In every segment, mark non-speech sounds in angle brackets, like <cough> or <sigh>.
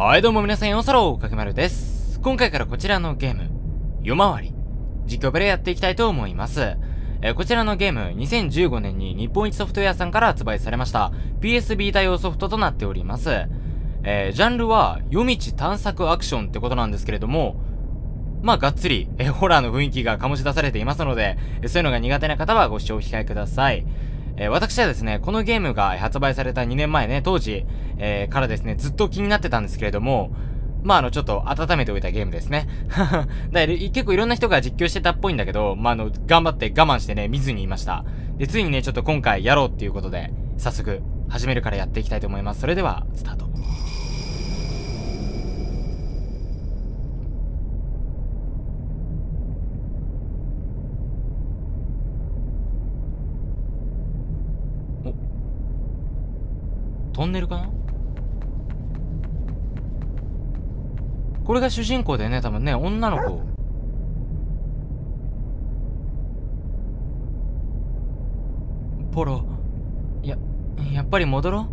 はいどうも皆さんようさろう、かけまるです。今回からこちらのゲーム、夜回り、実況プレイやっていきたいと思います。えー、こちらのゲーム、2015年に日本一ソフトウェアさんから発売されました PSB 対応ソフトとなっております。えー、ジャンルは、夜道探索アクションってことなんですけれども、まあ、がっつり、えー、ホラーの雰囲気が醸し出されていますので、えそういうのが苦手な方はご視聴お控えください。えー、私はですね、このゲームが発売された2年前ね、当時、えー、からですね、ずっと気になってたんですけれども、まあ、あの、ちょっと温めておいたゲームですね。<laughs> だ結構いろんな人が実況してたっぽいんだけど、まあ、あの、頑張って我慢してね、見ずにいました。で、ついにね、ちょっと今回やろうっていうことで、早速、始めるからやっていきたいと思います。それでは、スタート。ンネルかなこれが主人公だよね多分ね女の子ポロややっぱり戻ろう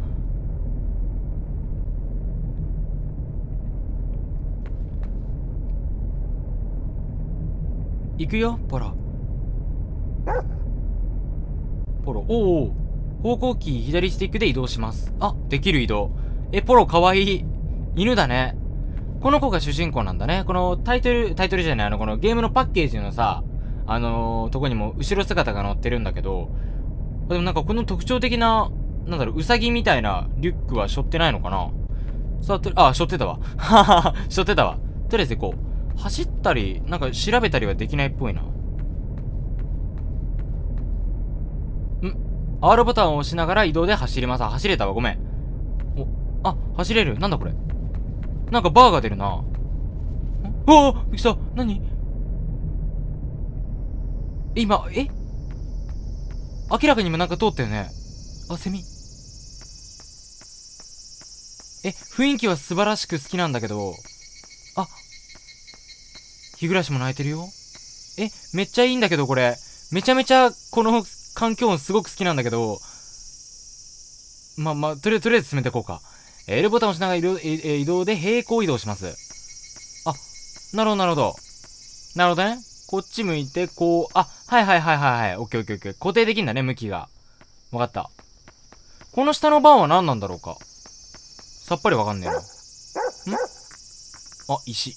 行くよポロポロおお方向キー左スティックで移動します。あ、できる移動。え、ポロかわいい。犬だね。この子が主人公なんだね。このタイトル、タイトルじゃない、あの、このゲームのパッケージのさ、あのー、とこにも後ろ姿が載ってるんだけど、でもなんかこの特徴的な、なんだろう、うさぎみたいなリュックは背負ってないのかなっあ、る、あ、背負ってたわ。ははは、背負ってたわ。とりあえずこう、走ったり、なんか調べたりはできないっぽいな。R ボタンを押しながら移動で走ります。走れたわ。ごめん。お、あ、走れる。なんだこれ。なんかバーが出るな。うわ来た何今、え明らかに今なんか通ったよね。あ、セミ。え、雰囲気は素晴らしく好きなんだけど、あ、日暮らしも泣いてるよ。え、めっちゃいいんだけどこれ。めちゃめちゃこの環境音すごく好きなんだけど、まあまあ、とりあえず、とりあえず進めていこうか。え L ボタンを押しながら移動,、え移動で平行移動します。あ、なるほど、なるほど。なるほどね。こっち向いて、こう、あ、はいはいはいはいはい。オッケーオッケーオッケー。固定できんだね、向きが。わかった。この下の番は何なんだろうか。さっぱりわかんねえな。んあ、石。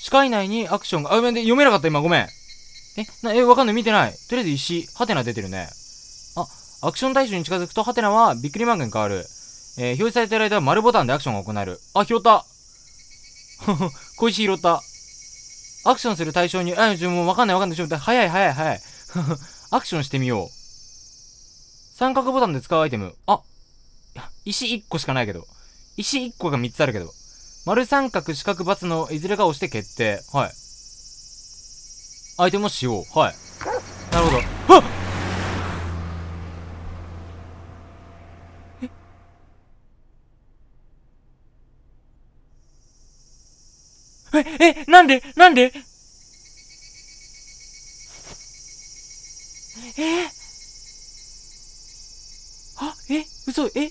視界内にアクションが、あ、ごめんで、読めなかった今、ごめん。え、な、え、わかんない。見てない。とりあえず石、ハテナ出てるね。あ、アクション対象に近づくとハテナはびっくりマークに変わる。えー、表示されてる間は丸ボタンでアクションが行える。あ、拾った。<laughs> 小石拾った。アクションする対象に、あ、自分もわかんないわかんない。ちょっと早い早い早い。<laughs> アクションしてみよう。三角ボタンで使うアイテム。あ、石1個しかないけど。石1個が3つあるけど。丸三角四角×のいずれかを押して決定。はい。アイテムを使用はいなるほどあっええ、え、なんでなんでえあ、え、嘘、え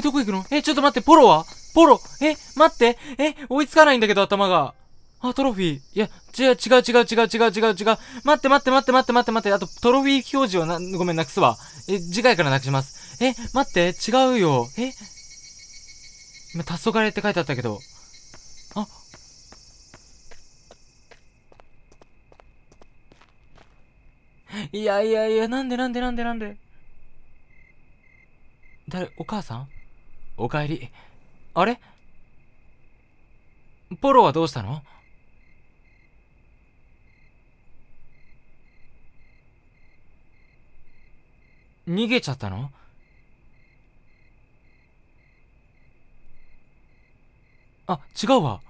え、どこ行くのえ、ちょっと待って、ポロはポロえ、待ってえ、追いつかないんだけど、頭が。あ、トロフィー。いや、違う違う違う違う違う違う違う。待って待って待って待って待って待って。あと、トロフィー表示はな、ごめん、なくすわ。え、次回からなくします。え、待って、違うよ。え今、黄昏って書いてあったけど。あ。いやいやいや、なんでなんでなんでなんで。誰、お母さんおかえり。あれポロはどうしたの逃げちゃったのあ、違うわ。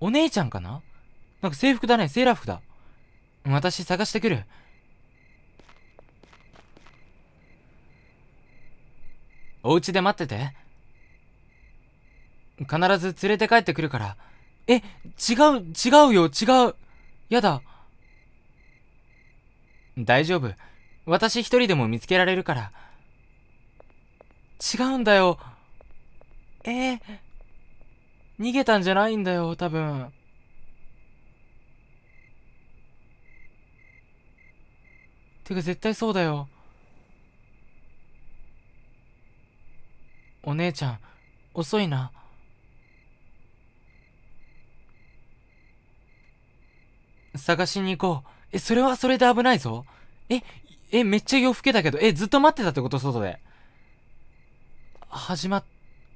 お姉ちゃんかななんか制服だね、セーラー服だ。私探してくる。お家で待ってて。必ず連れて帰ってくるから。え、違う、違うよ、違う。やだ。大丈夫。私一人でも見つけられるから。違うんだよ。えー、逃げたんじゃないんだよ、多分。てか絶対そうだよ。お姉ちゃん、遅いな。探しに行こう。え、それはそれで危ないぞ。え、え、めっちゃ夜更けだけど、え、ずっと待ってたってこと外で。始まっ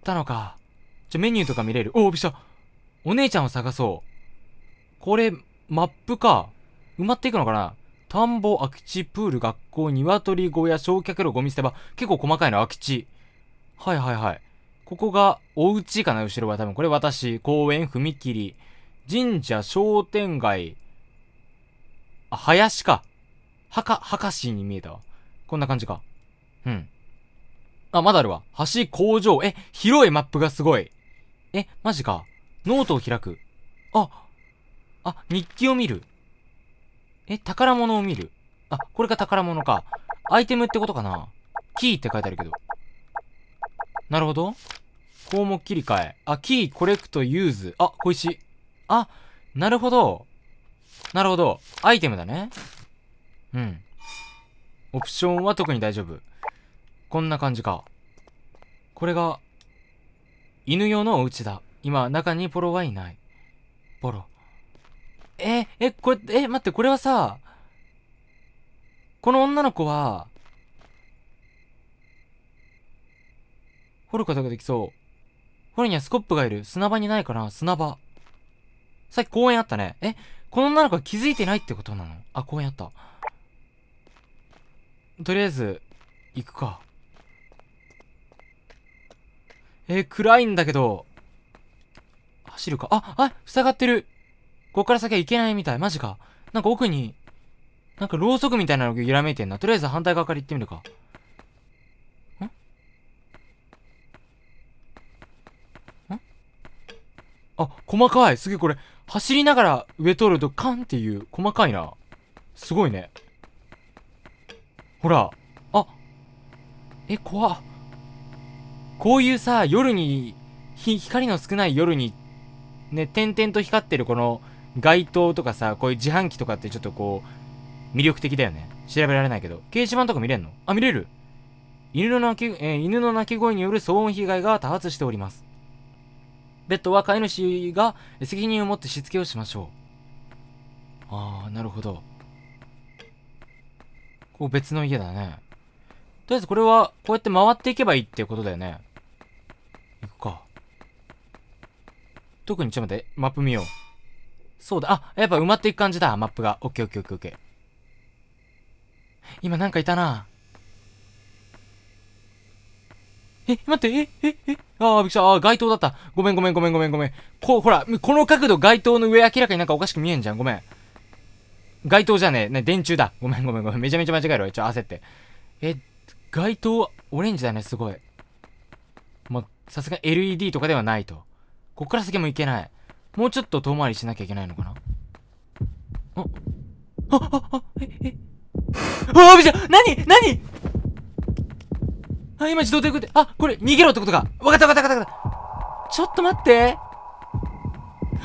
たのか。じゃ、メニューとか見れる。おお、びしゃ。お姉ちゃんを探そう。これ、マップか。埋まっていくのかな田んぼ、空き地、プール、学校、鶏小屋、焼却炉、ゴミ捨て場。結構細かいな、空き地。はいはいはい。ここが、お家かな、後ろは多分。これ私、公園、踏切、神社、商店街、あ、林か。はか、はかしに見えたわ。こんな感じか。うん。あ、まだあるわ。橋、工場。え、広いマップがすごい。え、マジか。ノートを開く。あ、あ、日記を見る。え、宝物を見る。あ、これが宝物か。アイテムってことかな。キーって書いてあるけど。なるほど。項目切り替え。あ、キー、コレクト、ユーズ。あ、小石。あ、なるほど。なるほど。アイテムだね。うん。オプションは特に大丈夫。こんな感じか。これが、犬用のお家だ。今、中にポロはいない。ポロ。え、え、これ、え、待って、これはさ、この女の子は、掘ることができそう。掘るにはスコップがいる。砂場にないかな砂場。さっき公園あったね。え、この女の子は気づいてないってことなのあ、公園あった。とりあえず、行くか。えー、暗いんだけど。走るか。あ、あ、塞がってる。ここから先は行けないみたい。マジか。なんか奥に、なんかろうそくみたいなのが揺らめいてんな。とりあえず反対側から行ってみるか。んんあ、細かい。すげえこれ、走りながら上取るとカンっていう細かいな。すごいね。ほら。あえ、怖こういうさ、夜に、光の少ない夜に、ね、点々と光ってるこの街灯とかさ、こういう自販機とかってちょっとこう、魅力的だよね。調べられないけど。掲示板とか見れんのあ、見れる犬の鳴き、えー、犬の鳴き声による騒音被害が多発しております。ッ途は飼い主が責任を持ってしつけをしましょう。ああ、なるほど。こう別の家だね。とりあえずこれは、こうやって回っていけばいいっていうことだよね。行くか。特にちょっと待って、マップ見よう。そうだ、あ、やっぱ埋まっていく感じだ、マップが。オッケーオッケーオッケーオッケー。今なんかいたな。え、待って、え、え、え、ああ、びっくりした。ああ、街灯だった。ごめんごめんごめんごめんごめん。こう、ほら、この角度街灯の上明らかになんかおかしく見えんじゃん。ごめん。街灯じゃねえ。ね、電柱だ。ごめんごめんごめん。めちゃめちゃ間違える一応焦って。え、街灯、オレンジだね、すごい。まう、さすが LED とかではないと。こっから先もいけない。もうちょっと遠回りしなきゃいけないのかなあ、あ、あ、あ、え、え、ああ、びっくりした。なにあ、今自動で行くって。あ、これ、逃げろってことか。わかったわかったわかった。ちょっと待って。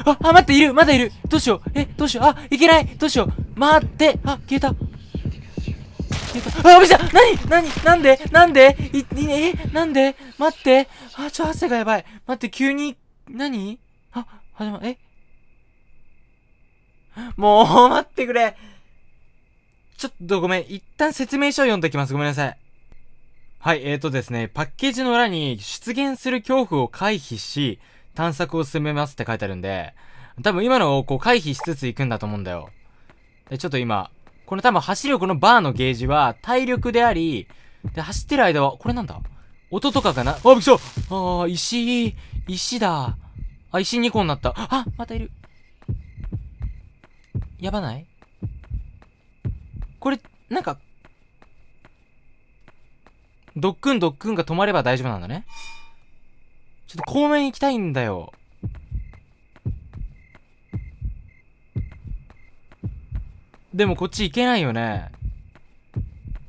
あ、あ、待って、いるまだいるどうしようえ、どうしようあ、いけないどうしよう待ってあ、消えた消えた。あ、びした何何なんでなんでい、い、えなんで待って。あ、ちょ、汗がやばい。待って、急に、何あ、始ま、えもう、待ってくれ。ちょっとごめん。一旦説明書を読んできます。ごめんなさい。はい、えーとですね、パッケージの裏に出現する恐怖を回避し、探索を進めますって書いてあるんで、多分今のをこう回避しつつ行くんだと思うんだよ。で、ちょっと今、この多分走るこのバーのゲージは体力であり、で、走ってる間は、これなんだ音とかかなあ、びっくりしたああ、石、石だ。あ、石2個になった。あ、またいる。やばないこれ、なんか、ドックンドックンが止まれば大丈夫なんだね。ちょっと公園行きたいんだよ。でもこっち行けないよね。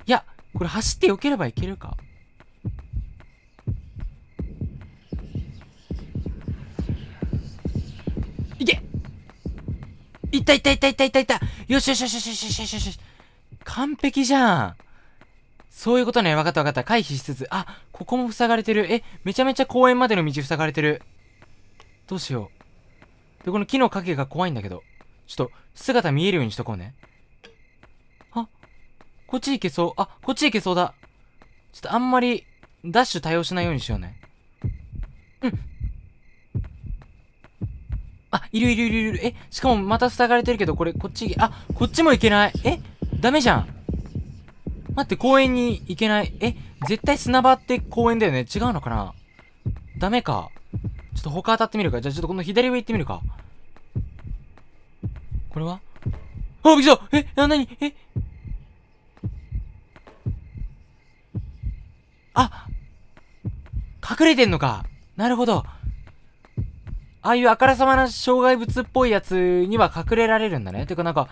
いや、これ走ってよければ行けるか。いけいったいったいったいったいったいったよしよしよしよしよしよし完璧じゃんそういうことね。わかったわかった。回避しつつ。あ、ここも塞がれてる。え、めちゃめちゃ公園までの道塞がれてる。どうしよう。で、この木の影が怖いんだけど。ちょっと、姿見えるようにしとこうね。あ、こっち行けそう。あ、こっち行けそうだ。ちょっとあんまり、ダッシュ対応しないようにしようね。うん。あ、いるいるいるいる。え、しかもまた塞がれてるけど、これ、こっち、あ、こっちも行けない。え、ダメじゃん。待って、公園に行けない。え、絶対砂場って公園だよね。違うのかなダメか。ちょっと他当たってみるか。じゃあちょっとこの左上行ってみるか。これはあ、びっくりしたえ、な、なにえあ隠れてんのか。なるほど。ああいうあからさまな障害物っぽいやつには隠れられるんだね。てかなんか、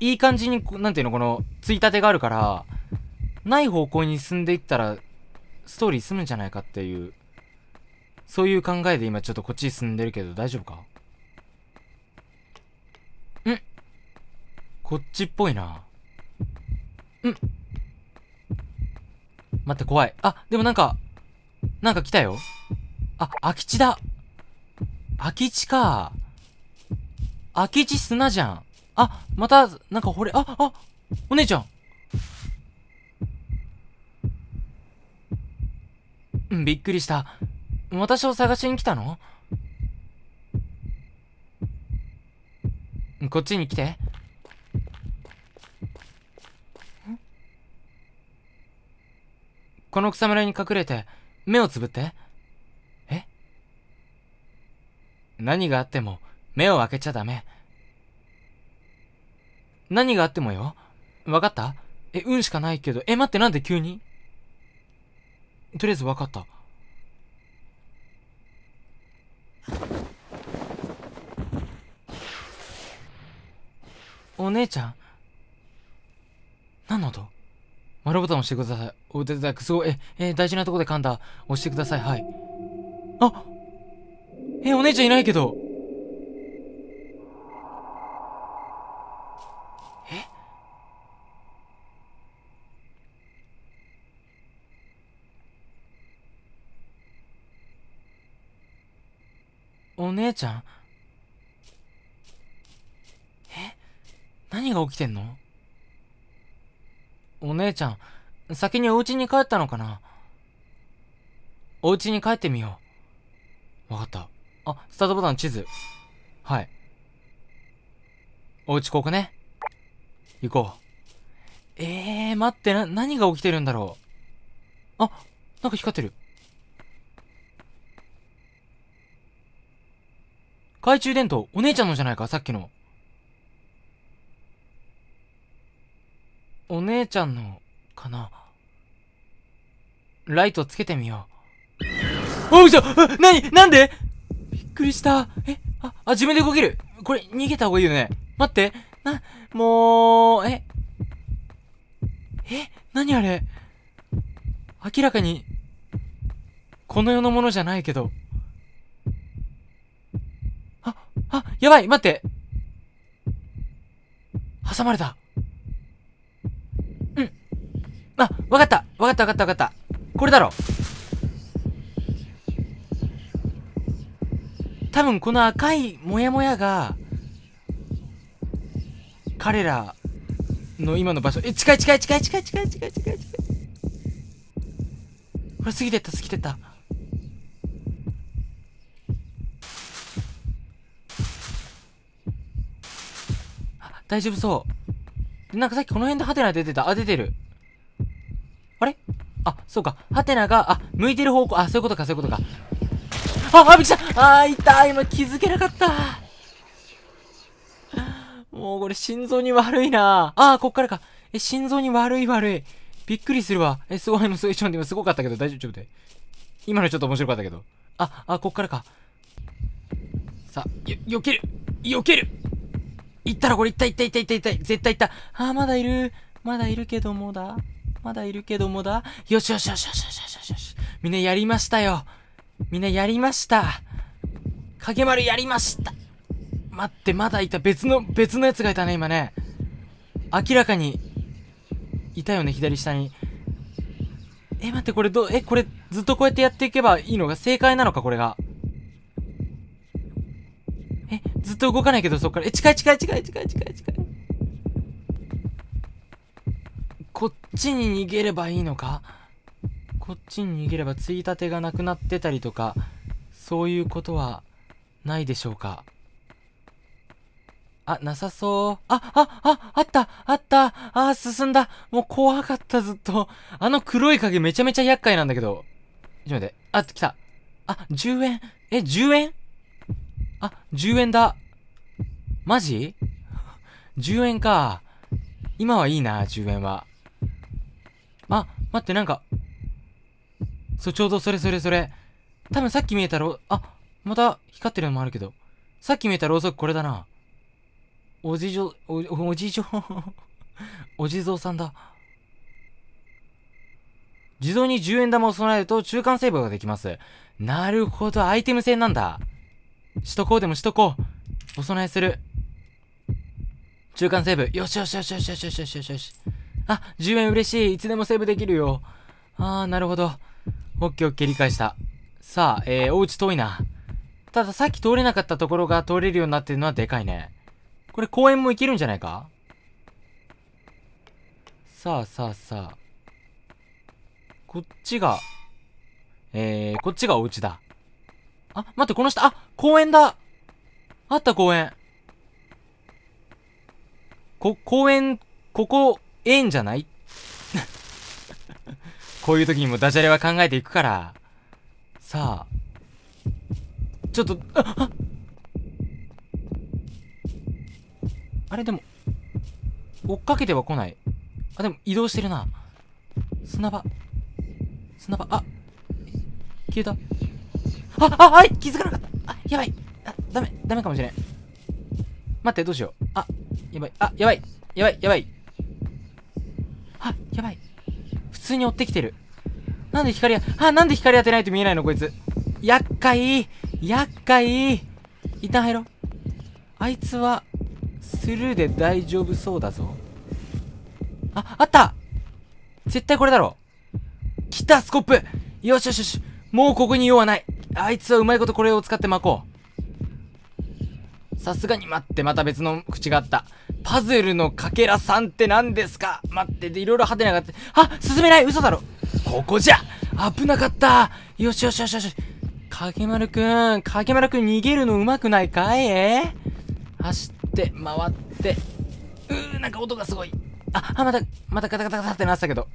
いい感じに、なんていうの、この、ついたてがあるから、ない方向に進んでいったら、ストーリー進むんじゃないかっていう、そういう考えで今ちょっとこっち進んでるけど、大丈夫かんこっちっぽいな。ん待って、怖い。あ、でもなんか、なんか来たよ。あ、空き地だ。空き地か。空き地砂じゃん。あ、また、なんかこれ、あ、あ、お姉ちゃん。びっくりした。私を探しに来たのこっちに来て。この草むらに隠れて、目をつぶって。え何があっても、目を開けちゃダメ。何があってもよ。わかったえ、運しかないけど。え、待って、なんで急にとりあえずわかった。お姉ちゃん何の音丸ボタン押してください。お手伝い、すごい、え、え大事なとこで噛んだ。押してください、はい。あえ、お姉ちゃんいないけど。姉ちゃんえ何が起きてんのお姉ちゃん、先にお家に帰ったのかなお家に帰ってみよう。わかった。あ、スタートボタン地図。はい。お家ここね。行こう。えー、待って、な、何が起きてるんだろう。あ、なんか光ってる。懐中電灯、お姉ちゃんのじゃないか、さっきの。お姉ちゃんの、かな。ライトつけてみよう。おうしょなになんでびっくりした。えあ、あ、自分で動ける。これ、逃げた方がいいよね。待って。な、もう、ええ何あれ明らかに、この世のものじゃないけど。あ、やばい待って挟まれた。うん。あ、わかった。わかったわかったわかった。これだろ。多分この赤いモヤモヤが、彼らの今の場所。え、近い近い近い近い近い近い近い近い。これ過ぎてった過ぎてった。大丈夫そう。なんかさっきこの辺でハテナ出てた。あ、出てる。あれあ、そうか。ハテナが、あ、向いてる方向、あ、そういうことか、そういうことか。あ、あ、びっくりしたあー、いた今気づけなかったもうこれ心臓に悪いなあー、こっからか。え、心臓に悪い悪い。びっくりするわ。え、すごいの、すごい、ちょ、今すごかったけど、大丈夫、ちょっとて。今のちょっと面白かったけど。あ、あ、こっからか。さよ、避ける避ける行ったらこれ行った行った行った行った行った絶対行ったあーまだいるまだいるけどもだまだいるけどもだよしよしよしよしよしよしよしみんなやりましたよみんなやりました影丸やりました待ってまだいた別の別のやつがいたね今ね明らかにいたよね左下にえ待ってこれどえこれずっとこうやってやっていけばいいのが正解なのかこれがえ、ずっと動かないけど、そっから。え、近い近い近い近い近い近い。こっちに逃げればいいのかこっちに逃げれば、ついたてがなくなってたりとか、そういうことは、ないでしょうか。あ、なさそう。あ、あ、あ、あった、あった、あ、進んだ。もう怖かった、ずっと。あの黒い影めちゃめちゃ厄介なんだけど。ちょっと待って。あ、来た。あ、10円。え、10円あ、10円だ。マジ ?10 円か。今はいいな、10円は。あ、待って、なんか。そう、ちょうどそれそれそれ。多分さっき見えたろ、あ、また光ってるのもあるけど。さっき見えたろうそくこれだな。おじじょ、お、おじじょ、<laughs> お地蔵さんだ。自動に10円玉を備えると中間セーブができます。なるほど、アイテム性なんだ。しとこうでもしとこう。お供えする。中間セーブ。よしよしよしよしよしよしよしよしよし。あ、10円嬉しい。いつでもセーブできるよ。あー、なるほど。オッケーオッケー理解した。さあ、えー、お家遠いな。たださっき通れなかったところが通れるようになってるのはでかいね。これ公園も行けるんじゃないかさあさあさあ。こっちが、えー、こっちがお家だ。あ、待って、この下、あ、公園だあった公園。こ、公園、ここ、ええんじゃない <laughs> こういう時にもダジャレは考えていくから。さあ。ちょっと、あ、ああれでも、追っかけては来ない。あ、でも移動してるな。砂場。砂場、あ消えた。あ、あ、はい気づかなかった。あ、やばい。あ、ダメ、ダメかもしれん。待って、どうしよう。あ、やばい。あ、やばい。やばい、やばい。あ、やばい。普通に追ってきてる。なんで光、あ、なんで光当てないと見えないの、こいつ。厄介厄介一旦入ろう。あいつは、スルーで大丈夫そうだぞ。あ、あった絶対これだろ来た、スコップよしよしよしもうここに用はないあいつはうまいことこれを使って巻こう。さすがに待って、また別の口があった。パズルのかけらさんって何ですか待って、で、いろいろ派手ながあって。あ進めない嘘だろここじゃ危なかったよしよしよしよし。ま丸くん、影丸くん逃げるのうまくないかいえ走って、回って。うー、なんか音がすごい。あ、あ、また、またガタガタガタってなってたけど。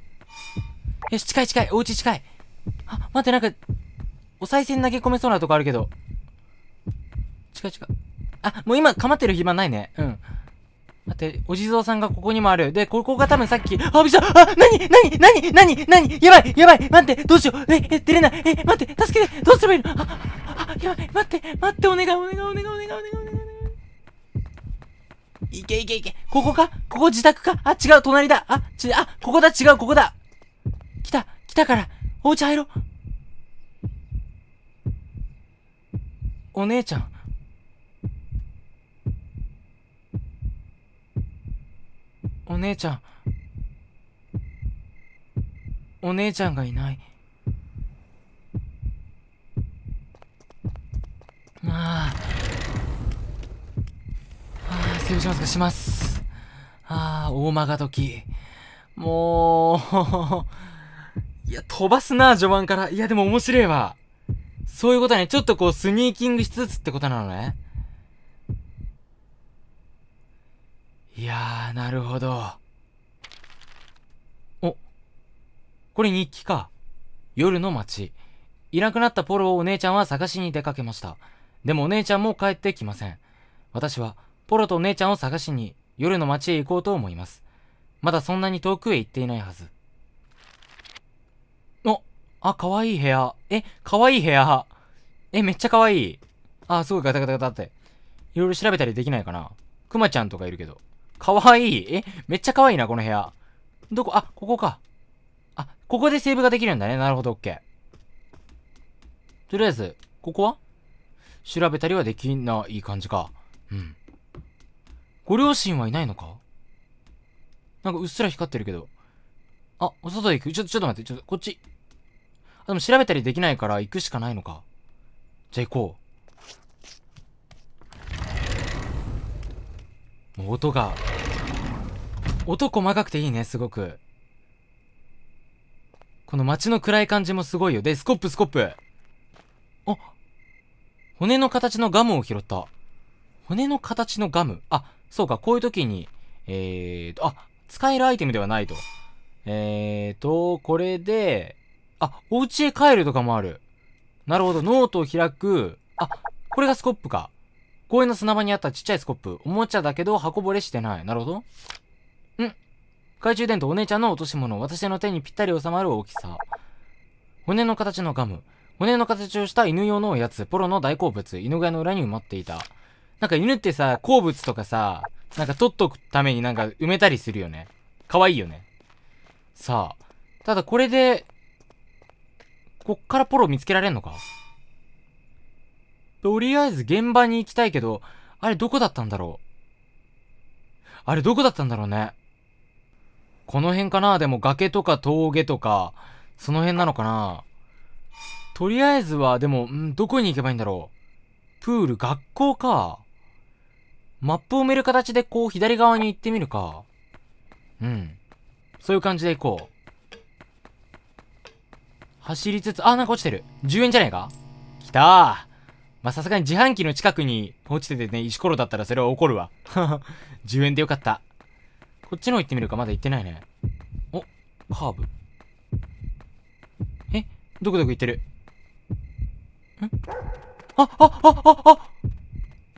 よし、近い近い、お家近い。あ、待って、なんか、お賽銭投げ込めそうなとこあるけど。近い近い。あ、もう今、構ってる暇ないね。うん。待って、お地蔵さんがここにもある。で、ここが多分さっき、あ、びしたあ、なになになになになにやばいやばい待って、どうしようえ、え、出れないえ、待って、助けてどうすればいいのあ、あ、やばい待って、待って、お願いお願いお願いお願いお願いお願い。いけいけいけ。ここかここ自宅かあ、違う、隣だ。あ、ち、あ、ここだ、違う、ここだ。来た、来たから、お家入ろう。お姉ちゃんお姉ちゃんお姉ちゃんがいないああセーブしますかしますああ大曲時もう <laughs> いや飛ばすな序盤からいやでも面白いわそういうことね。ちょっとこう、スニーキングしつつってことなのね。いやー、なるほど。お。これ日記か。夜の街。いなくなったポロをお姉ちゃんは探しに出かけました。でもお姉ちゃんも帰ってきません。私は、ポロとお姉ちゃんを探しに、夜の街へ行こうと思います。まだそんなに遠くへ行っていないはず。あ、かわいい部屋。え、かわいい部屋。え、めっちゃかわいい。あ、すごいガタガタガタって。いろいろ調べたりできないかな。くまちゃんとかいるけど。かわいい。え、めっちゃかわいいな、この部屋。どこ、あ、ここか。あ、ここでセーブができるんだね。なるほど、オッケー。とりあえず、ここは調べたりはできない感じか。うん。ご両親はいないのかなんかうっすら光ってるけど。あ、お外行く。ちょ、ちょっと待って、ちょっと、こっち。でも調べたりできないから行くしかないのか。じゃあ行こう。もう音が。音細かくていいね、すごく。この街の暗い感じもすごいよ。で、スコップスコップ。あ骨の形のガムを拾った。骨の形のガム。あ、そうか、こういう時に、えーと、あ、使えるアイテムではないと。えーと、これで、あ、お家へ帰るとかもある。なるほど、ノートを開く。あ、これがスコップか。公園の砂場にあったちっちゃいスコップ。おもちゃだけど、箱ぼれしてない。なるほど。ん懐中電灯、お姉ちゃんの落とし物。私の手にぴったり収まる大きさ。骨の形のガム。骨の形をした犬用のおやつ。ポロの大好物。犬小屋の裏に埋まっていた。なんか犬ってさ、好物とかさ、なんか取っとくためになんか埋めたりするよね。かわいいよね。さあ。ただこれで、こっからポロ見つけられんのかとりあえず現場に行きたいけど、あれどこだったんだろうあれどこだったんだろうねこの辺かなでも崖とか峠とか、その辺なのかなとりあえずは、でも、んどこに行けばいいんだろうプール、学校か。マップを埋める形でこう左側に行ってみるか。うん。そういう感じで行こう。走りつつ、あ、なんか落ちてる。10円じゃないかきたー。まあ、さすがに自販機の近くに落ちててね、石ころだったらそれは怒るわ。10 <laughs> 円でよかった。こっちの方行ってみるか、まだ行ってないね。お、カーブ。えどこどこ行ってるんあ、あ、あ、あ、あ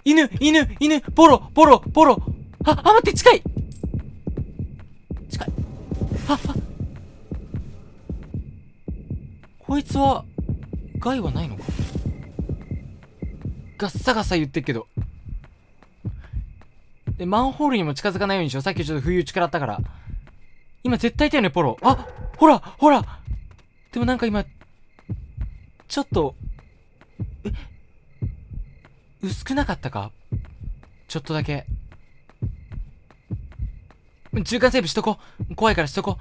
犬、犬、犬、ボロ、ボロ、ボロ。あ、あ、待って、近い近い。あ、あ、こいつは害はないのかガッサガサ言ってっけどでマンホールにも近づかないようにしようさっきちょっと冬打ちからあったから今絶対いたよねポロあほらほらでもなんか今ちょっとえ薄くなかったかちょっとだけ中間セーブしとこ怖いからしとこ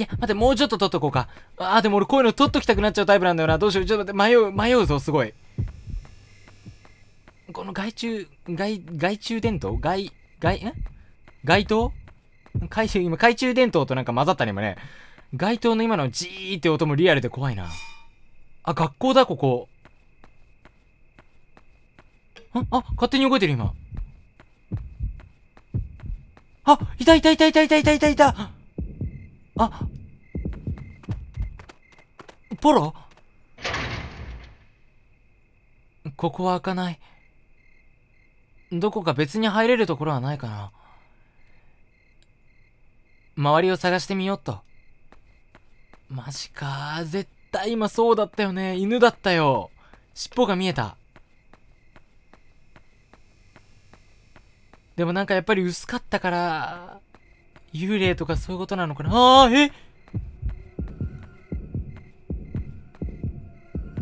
いや、待って、もうちょっと撮っとこうか。あー、でも俺こういうの撮っときたくなっちゃうタイプなんだよな。どうしよう。ちょっと待って、迷う、迷うぞ、すごい。この外中、外、外中電灯外、外、ん外灯外中、今、懐中電灯となんか混ざったね、今ね。街灯の今のジーって音もリアルで怖いな。あ、学校だ、ここ。んあ、勝手に動いてる、今。あ、いたいたいたいたいたいたいたいたあポロここは開かない。どこか別に入れるところはないかな。周りを探してみようっと。マジか絶対今そうだったよね。犬だったよ。尻尾が見えた。でもなんかやっぱり薄かったから、幽霊とかそういうことなのかなああ、え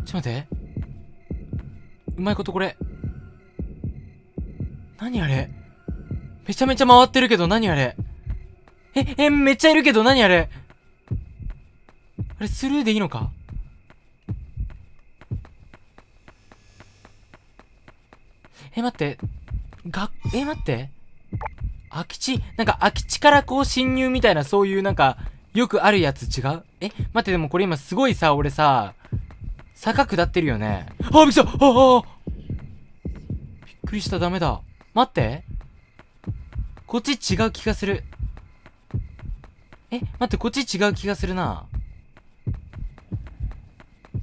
ちょっと待って。うまいことこれ。何あれめちゃめちゃ回ってるけど何あれえ、え、めっちゃいるけど何あれあれスルーでいいのかえ、待って。が、え、待って。空き地なんか空き地からこう侵入みたいな、そういうなんか、よくあるやつ違うえ待ってでもこれ今すごいさ、俺さ、坂下ってるよね。あ、びっくりしたああびっくりした、ダメだ。待って。こっち違う気がする。え待って、こっち違う気がするな。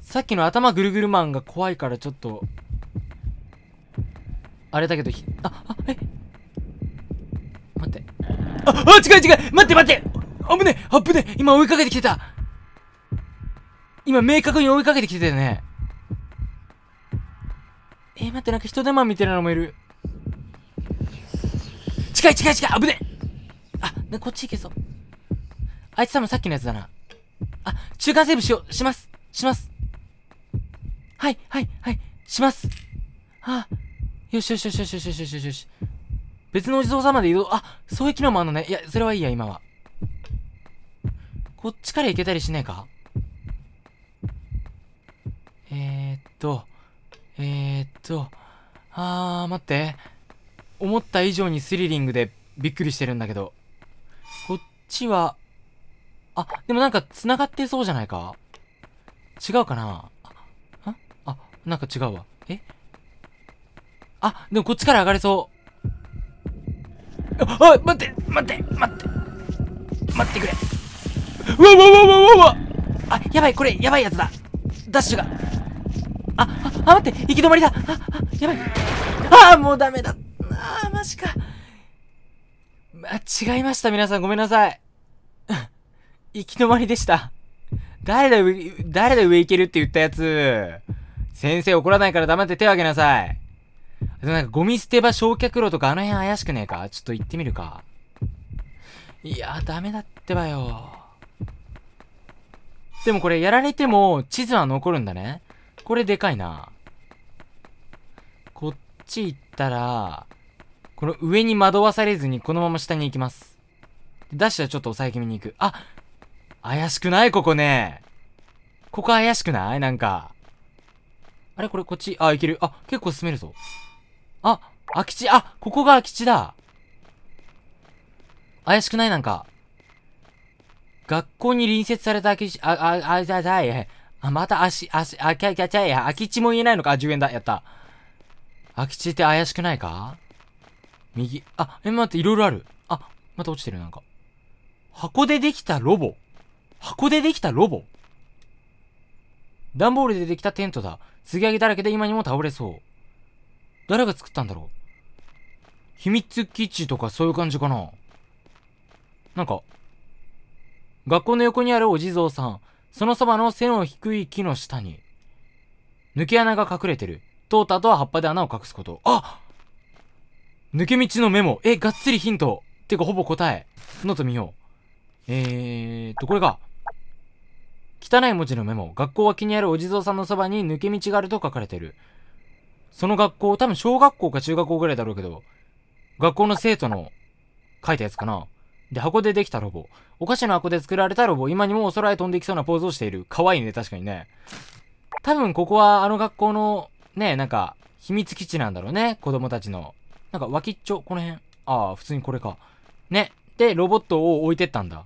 さっきの頭ぐるぐるマンが怖いからちょっと、あれだけど、あ、あ、あ、違う違う待って待って危ねえ危ねえ今追いかけてきてた今明確に追いかけてきてたよね。えー、待って、なんか人手間みたいなのもいる。近い近い近い危ねえあ、なこっち行けそう。あいつ多分さっきのやつだな。あ、中間セーブしよう。します。します。はい、はい、はい。します。はあ。よしよしよしよしよしよしよし。別のお地蔵様で移動、あ、そういう機能もあるのね。いや、それはいいや、今は。こっちから行けたりしないかえー、っと、えー、っと、あー、待って。思った以上にスリリングでびっくりしてるんだけど。こっちは、あ、でもなんか繋がってそうじゃないか違うかなあ、なんか違うわ。えあ、でもこっちから上がれそう。あ待って待って待って待ってくれうわわわわわわあやばいこれやばいやつだダッシュがああ待って行き止まりだああやばいああもうダメだああマジか間違いました皆さんごめんなさい <laughs> 行き止まりでした誰だ誰だ上行けるって言ったやつ先生怒らないから黙って手を挙げなさいなんかゴミ捨て場焼却炉とかあの辺怪しくねえかちょっと行ってみるか。いやダメだってばよ。でもこれやられても地図は残るんだね。これでかいな。こっち行ったら、この上に惑わされずにこのまま下に行きます。ダッシュはちょっと抑え気味に行く。あ怪しくないここね。ここ怪しくないなんか。あれこれこっち、あ、いける。あ、結構進めるぞ。あ、空き地、あ、ここが空き地だ。怪しくないなんか。学校に隣接された空き地、あ、あ、あ、じゃ、じゃ、あ、また足、足、あ、きゃ、きゃ、ちゃ、いや、空き地も言えないのかあ、10円だ。やった。空き地って怪しくないか右、あ、え、待って、いろいろある。あ、また落ちてる、なんか。箱でできたロボ。箱でできたロボ段ボールでできたテントだ。継ぎ上げだらけで今にも倒れそう。誰が作ったんだろう秘密基地とかそういう感じかななんか、学校の横にあるお地蔵さん、そのそばの背の低い木の下に、抜け穴が隠れてる。通った後は葉っぱで穴を隠すこと。あ抜け道のメモ。え、がっつりヒント。てか、ほぼ答え。ノート見よう。えーと、これが。汚い文字のメモ。学校脇にあるお地蔵さんのそばに抜け道があると書かれてる。その学校、多分小学校か中学校ぐらいだろうけど、学校の生徒の書いたやつかな。で、箱でできたロボ。お菓子の箱で作られたロボ。今にもお空へ飛んでいきそうなポーズをしている。可愛いね、確かにね。多分ここはあの学校の、ね、なんか、秘密基地なんだろうね。子供たちの。なんか脇っちょ、この辺。ああ、普通にこれか。ね。で、ロボットを置いてったんだ。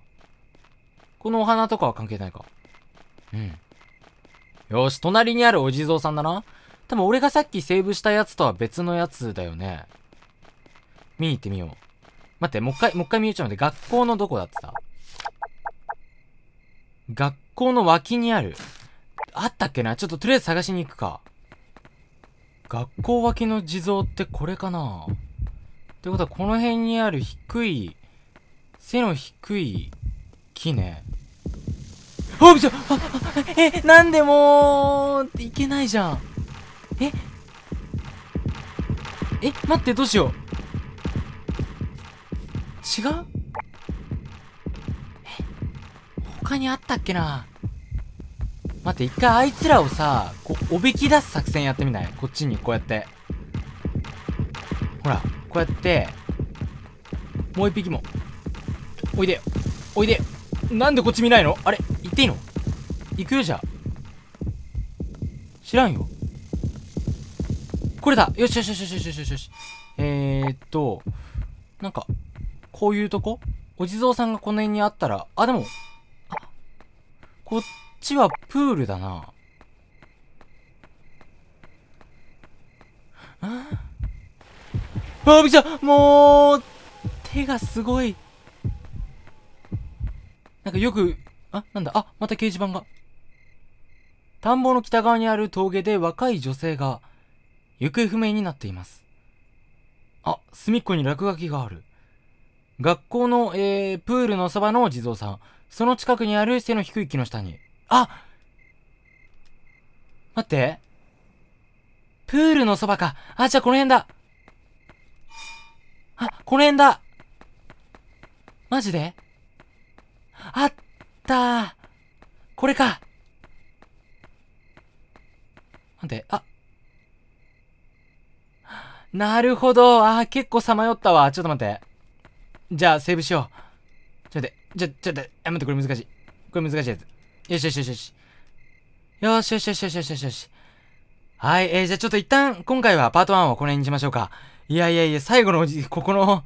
このお花とかは関係ないか。うん。よし、隣にあるお地蔵さんだな。多分俺がさっきセーブしたやつとは別のやつだよね。見に行ってみよう。待って、もう一回、もう一回見よちゃうので、学校のどこだってさ。学校の脇にある。あったっけなちょっととりあえず探しに行くか。学校脇の地蔵ってこれかなってことはこの辺にある低い、背の低い木ね。あ、びしゃあ、え、なんでもう、いけないじゃん。ええ待ってどうしよう違う他にあったっけな待って一回あいつらをさこうおびき出す作戦やってみないこっちにこうやってほらこうやってもう一匹もおいでおいでなんでこっち見ないのあれ行っていいの行くよじゃあ知らんよこれだよしよしよしよしよしよしよし。えー、っと、なんか、こういうとこお地蔵さんがこの辺にあったら、あ、でも、あ、こっちはプールだな。ああ、びちゃもう、手がすごい。なんかよく、あ、なんだ、あ、また掲示板が。田んぼの北側にある峠で若い女性が、行方不明になっています。あ、隅っこに落書きがある。学校の、えー、プールのそばの地蔵さん。その近くにある背の低い木の下に。あ待って。プールのそばか。あ、じゃあこの辺だ。あ、この辺だ。マジであったー。これか。待って、あ、なるほど。ああ、結構さまよったわ。ちょっと待って。じゃあ、セーブしよう。ちょっと待って。ちょ、ちょっと、あ、待って、これ難しい。これ難しいやつ。よしよしよしよし。よしよしよしよしよしよしよし。はい。えー、じゃあちょっと一旦、今回はパート1をこの辺にしましょうか。いやいやいや、最後の、ここの、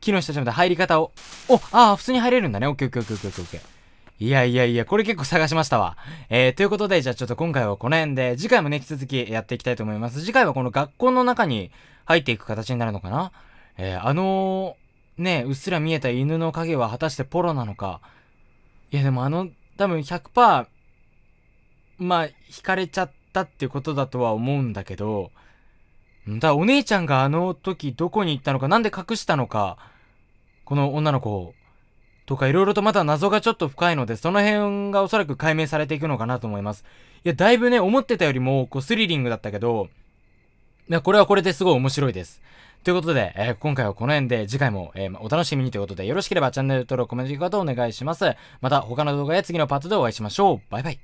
木の下ちょっと入り方を。お、ああ、普通に入れるんだね。オッケーオッケーオッケーオッケーオッケー。いやいやいや、これ結構探しましたわ。えー、ということで、じゃあちょっと今回はこの辺で、次回もね、引き続きやっていきたいと思います。次回はこの学校の中に入っていく形になるのかなえー、あのー、ね、うっすら見えた犬の影は果たしてポロなのか。いや、でもあの、多分100%、まあ、惹かれちゃったってことだとは思うんだけど、だお姉ちゃんがあの時どこに行ったのか、なんで隠したのか、この女の子を。とか色々とまた謎がちょっと深いので、その辺がおそらく解明されていくのかなと思います。いや、だいぶね、思ってたよりも、こう、スリリングだったけど、いや、これはこれですごい面白いです。ということで、えー、今回はこの辺で、次回も、えー、お楽しみにということで、よろしければチャンネル登録、コメント、ギフお願いします。また、他の動画や次のパートでお会いしましょう。バイバイ。